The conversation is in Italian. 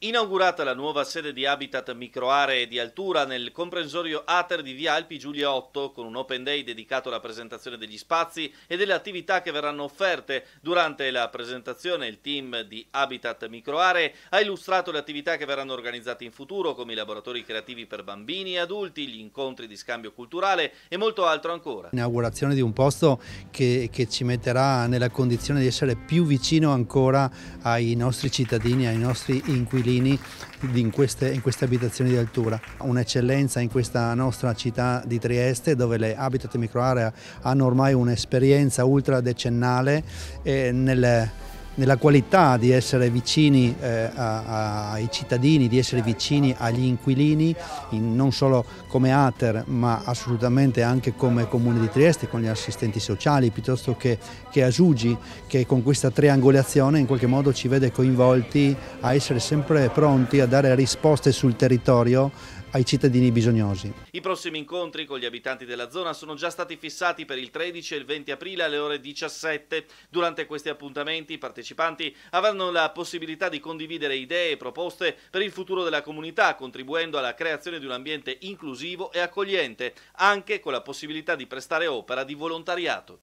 Inaugurata la nuova sede di Habitat Microaree di Altura nel comprensorio Ater di Via Alpi Giulia 8 con un open day dedicato alla presentazione degli spazi e delle attività che verranno offerte. Durante la presentazione il team di Habitat Microaree ha illustrato le attività che verranno organizzate in futuro come i laboratori creativi per bambini e adulti, gli incontri di scambio culturale e molto altro ancora. L'inaugurazione di un posto che, che ci metterà nella condizione di essere più vicino ancora ai nostri cittadini, ai nostri inquilini inquilini in queste, in queste abitazioni di altura. Un'eccellenza in questa nostra città di Trieste dove le habitat microarea hanno ormai un'esperienza ultra decennale ultradecennale eh, nel nella qualità di essere vicini eh, a, a, ai cittadini, di essere vicini agli inquilini, in, non solo come ATER ma assolutamente anche come Comune di Trieste, con gli assistenti sociali, piuttosto che, che Asugi che con questa triangolazione in qualche modo ci vede coinvolti a essere sempre pronti a dare risposte sul territorio ai cittadini bisognosi. I prossimi incontri con gli abitanti della zona sono già stati fissati per il 13 e il 20 aprile alle ore 17. Durante questi appuntamenti i partecipanti avranno la possibilità di condividere idee e proposte per il futuro della comunità, contribuendo alla creazione di un ambiente inclusivo e accogliente, anche con la possibilità di prestare opera di volontariato.